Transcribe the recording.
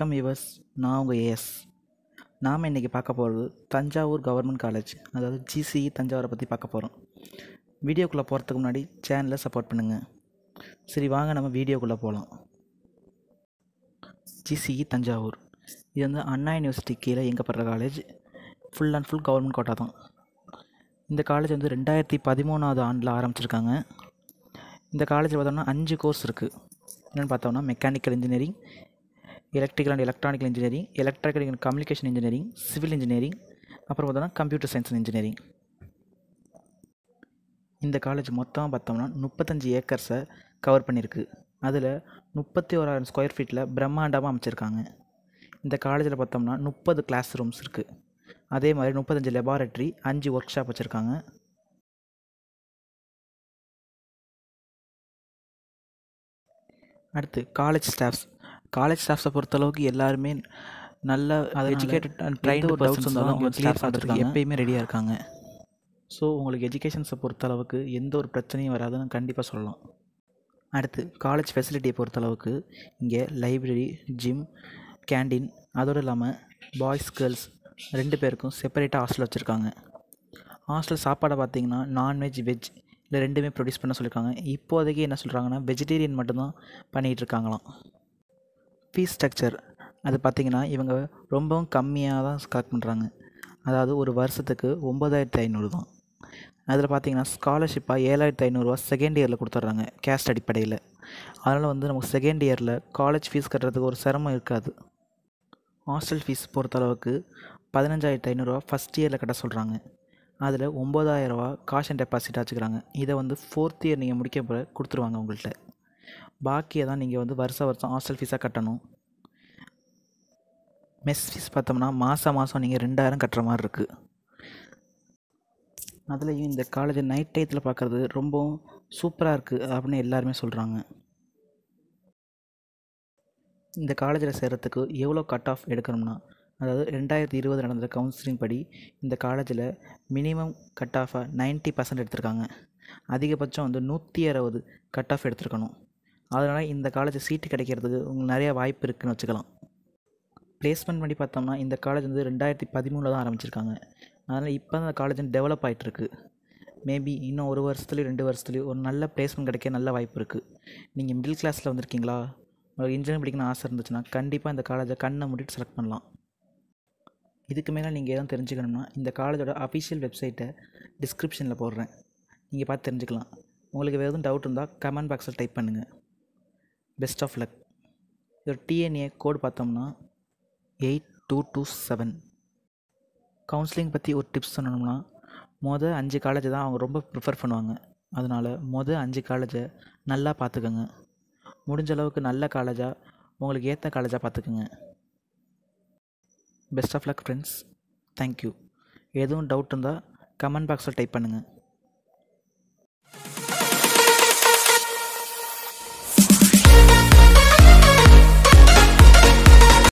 வணக்கம் இவர்ஸ் நான் உங்கள் ஏஎஸ் நாம் இன்றைக்கி பார்க்க போகிறது தஞ்சாவூர் கவர்மெண்ட் காலேஜ் அதாவது ஜிசிஇ e தஞ்சாவூரை பற்றி பார்க்க போகிறோம் வீடியோக்குள்ளே போகிறதுக்கு முன்னாடி சேனலை சப்போர்ட் பண்ணுங்கள் சரி வாங்க நம்ம வீடியோக்குள்ளே போகலாம் ஜிசிஇ e தஞ்சாவூர் இது வந்து அண்ணா யூனிவர்சிட்டி கீழே இயங்கப்படுற college full and full government quota தான் இந்த காலேஜ் வந்து ரெண்டாயிரத்தி பதிமூணாவது ஆண்டில் ஆரம்பிச்சிருக்காங்க இந்த காலேஜில் பார்த்தோம்னா அஞ்சு கோர்ஸ் இருக்குது என்னென்னு பார்த்தோம்னா mechanical engineering electrical and electronical engineering electrical and communication engineering civil engineering அப்புறம் பார்த்தோன்னா கம்ப்யூட்டர் சயின்ஸ் இன்ஜினியரிங் இந்த காலேஜ் மொத்தமாக பார்த்தோம்னா முப்பத்தஞ்சு ஏக்கர்ஸை கவர் பண்ணியிருக்கு அதில் முப்பத்தி ஓராயிரம் ஸ்கொயர் ஃபீட்டில் பிரம்மாண்டமாக அமைச்சிருக்காங்க இந்த காலேஜில் பார்த்தோம்னா முப்பது கிளாஸ் ரூம்ஸ் இருக்குது அதே மாதிரி முப்பத்தஞ்சு லெபார்ட்ரி அஞ்சு ஒர்க் ஷாப் வச்சுருக்காங்க அடுத்து காலேஜ் ஸ்டாஃப்ஸ் காலேஜ் ஸ்டாஃப்ஸை பொறுத்தளவுக்கு எல்லாருமே நல்ல எஜுகேட்டட் அண்ட் ட்ரைன் ஒரு டவுட்ஸ் இருந்தாலும் அவங்க கிளியர் பண்ணுறதுக்கு எப்பயுமே ரெடியாக இருக்காங்க ஸோ உங்களுக்கு எஜுகேஷன்ஸை பொறுத்தளவுக்கு எந்த ஒரு பிரச்சனையும் வராதுன்னு கண்டிப்பாக சொல்லலாம் அடுத்து காலேஜ் ஃபெசிலிட்டியை பொறுத்தளவுக்கு இங்கே லைப்ரரி ஜிம் கேண்டீன் அதோடு இல்லாமல் பாய்ஸ் கேர்ள்ஸ் ரெண்டு பேருக்கும் செப்பரேட்டாக ஹாஸ்டல் வச்சுருக்காங்க ஹாஸ்டல் சாப்பாடை பார்த்திங்கன்னா நான்வெஜ் வெஜ் இல்லை ரெண்டுமே ப்ரொடியூஸ் பண்ண சொல்லியிருக்காங்க இப்போதைக்கு என்ன சொல்கிறாங்கன்னா வெஜிடேரியன் மட்டும்தான் பண்ணிகிட்டு இருக்காங்களாம் ஃபீஸ் ஸ்ட்ரக்சர் அது பார்த்திங்கன்னா இவங்க ரொம்பவும் கம்மியாக தான் கலெக்ட் பண்ணுறாங்க அதாவது ஒரு வருஷத்துக்கு ஒம்பதாயிரத்து ஐநூறு தான் அதில் பார்த்திங்கன்னா ஸ்காலர்ஷிப்பாக ஏழாயிரத்தி ஐநூறுரூவா செகண்ட் இயரில் கொடுத்துட்றாங்க கேஸ்ட் அடிப்படையில் அதனால் வந்து நமக்கு செகண்ட் இயரில் காலேஜ் ஃபீஸ் கட்டுறதுக்கு ஒரு சிரமம் இருக்காது ஹாஸ்டல் ஃபீஸ் பொறுத்தளவுக்கு பதினஞ்சாயிரத்து ஐநூறுரூவா ஃபஸ்ட் இயரில் கட்ட சொல்கிறாங்க அதில் ஒம்பதாயிரரூவா காஷன் டெபாசிட் வச்சுக்கிறாங்க இதை வந்து ஃபோர்த் இயர் நீங்கள் முடிக்க போகிற கொடுத்துருவாங்க உங்கள்கிட்ட பாக்கியை தான் நீங்கள் வந்து வருஷ வருஷம் ஹாஸ்டல் ஃபீஸாக கட்டணும் மெஸ் ஃபீஸ் பார்த்தோம்னா மாதம் மாதம் நீங்கள் ரெண்டாயிரம் கட்டுற மாதிரி இருக்குது அதுலேயும் இந்த காலேஜ் நைட் டைத்தில் பார்க்குறது ரொம்பவும் சூப்பராக இருக்குது அப்படின்னு எல்லாருமே சொல்கிறாங்க இந்த காலேஜில் சேர்கிறதுக்கு எவ்வளோ கட் ஆஃப் எடுக்கணும்னா அதாவது ரெண்டாயிரத்தி இருபது நடந்த கவுன்சிலிங் படி இந்த காலேஜில் மினிமம் கட் ஆஃபாக நைன்ட்டி பர்சன்ட் எடுத்திருக்காங்க அதிகபட்சம் வந்து நூற்றி அறுபது கட் ஆஃப் எடுத்திருக்கணும் அதனால் இந்த காலேஜ் சீட்டு கிடைக்கிறதுக்கு உங்களுக்கு நிறையா வாய்ப்பு இருக்குதுன்னு வச்சுக்கலாம் ப்ளேஸ்மெண்ட் பண்ணி பார்த்தோம்னா இந்த காலேஜ் வந்து ரெண்டாயிரத்தி பதிமூணில் தான் ஆரம்பிச்சிருக்காங்க அதனால் இப்போ தான் அந்த காலேஜ் டெவலப் ஆகிட்டுருக்கு மேபி இன்னும் ஒரு வருஷத்துலேயும் ரெண்டு வருஷத்துலேயும் ஒரு நல்ல ப்ளேஸ்மெண்ட் கிடைக்க நல்ல வாய்ப்பு இருக்குது நீங்கள் மிடில் கிளாஸில் வந்திருக்கீங்களா உங்களுக்கு இன்ஜினியர் படிக்கணும்னு ஆசை இருந்துச்சுன்னா கண்டிப்பாக இந்த காலேஜை கண்ணை மூடிட்டு செலக்ட் பண்ணலாம் இதுக்கு மேலே நீங்கள் எதுவும் தெரிஞ்சுக்கணும்னா இந்த காலேஜோட அஃபிஷியல் வெப்சைட்டை டிஸ்கிரிப்ஷனில் போடுறேன் நீங்கள் பார்த்து தெரிஞ்சுக்கலாம் உங்களுக்கு வேறு எதுவும் டவுட் இருந்தால் கமெண்ட் பாக்ஸில் டைப் பண்ணுங்கள் பெஸ்ட் ஆஃப் லக் இதோட டிஎன்ஏ கோடு பார்த்தோம்னா eight two two seven counselling பற்றி ஒரு டிப்ஸ் சொன்னோம்னா மொதல் அஞ்சு காலேஜ் தான் அவங்க ரொம்ப ப்ரிஃபர் பண்ணுவாங்க அதனால் மொதல் அஞ்சு காலேஜை நல்லா பார்த்துக்கோங்க முடிஞ்ச அளவுக்கு நல்ல காலேஜாக உங்களுக்கு ஏற்ற காலேஜாக பார்த்துக்குங்க best of luck friends thank you எதுவும் டவுட் இருந்தால் கமெண்ட் பாக்ஸில் டைப் பண்ணுங்கள்